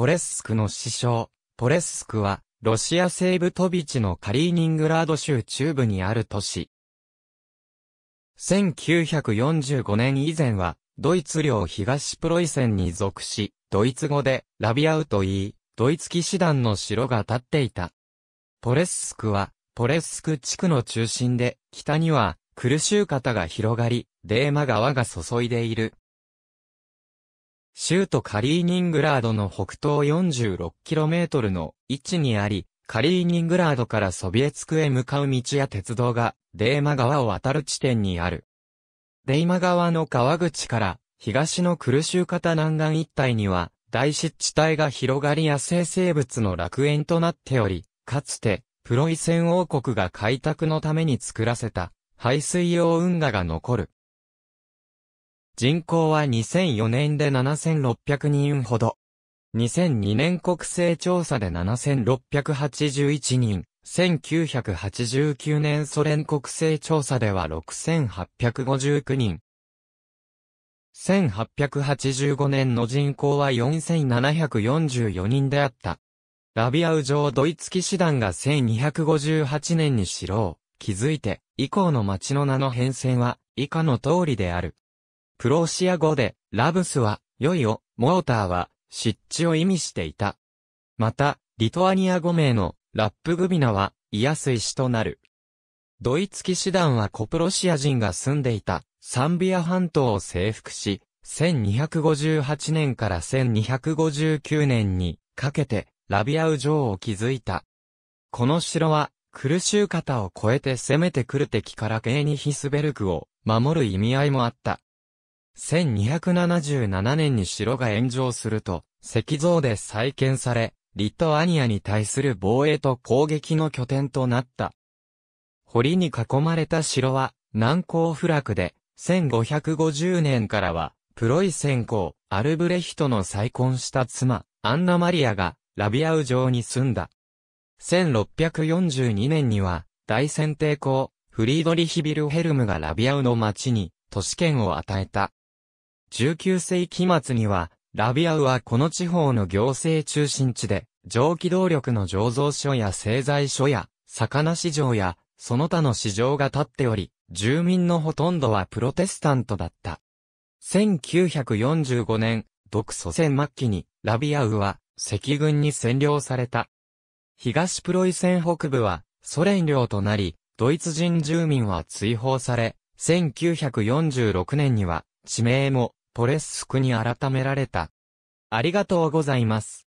ポレススクの師匠。ポレススクは、ロシア西部トビチのカリーニングラード州中部にある都市。1945年以前は、ドイツ領東プロイセンに属し、ドイツ語でラビアウと言い、ドイツ騎士団の城が建っていた。ポレススクは、ポレススク地区の中心で、北には、苦しゅう方が広がり、デーマ川が注いでいる。州都カリーニングラードの北東 46km の位置にあり、カリーニングラードからソビエツクへ向かう道や鉄道が、デーマ川を渡る地点にある。デイマ川の川口から、東のクルシュー型南岸一帯には、大湿地帯が広がり野生生物の楽園となっており、かつて、プロイセン王国が開拓のために作らせた、排水用運河が残る。人口は2004年で7600人ほど。2002年国勢調査で7681人。1989年ソ連国勢調査では6859人。1885年の人口は4744人であった。ラビアウ城ドイツ騎士団が1258年に城を築いて、以降の町の名の変遷は以下の通りである。プロシア語で、ラブスは、良いを、モーターは、湿地を意味していた。また、リトアニア語名の、ラップグビナは、イヤス石となる。ドイツ騎士団はコプロシア人が住んでいた、サンビア半島を征服し、1258年から1259年に、かけて、ラビアウ城を築いた。この城は、苦しゅう方を超えて攻めてくる敵からケーニヒスベルクを守る意味合いもあった。1277年に城が炎上すると、石像で再建され、リトアニアに対する防衛と攻撃の拠点となった。堀に囲まれた城は、難攻不落で、1550年からは、プロイセン公、アルブレヒトの再婚した妻、アンナマリアが、ラビアウ城に住んだ。1642年には、大選帝公、フリードリヒビルヘルムがラビアウの町に、都市圏を与えた。19世紀末には、ラビアウはこの地方の行政中心地で、蒸気動力の醸造所や製材所や、魚市場や、その他の市場が建っており、住民のほとんどはプロテスタントだった。1945年、独祖戦末期に、ラビアウは、赤軍に占領された。東プロイセン北部は、ソ連領となり、ドイツ人住民は追放され、1946年には、地名も、ポレッスクに改められた。ありがとうございます。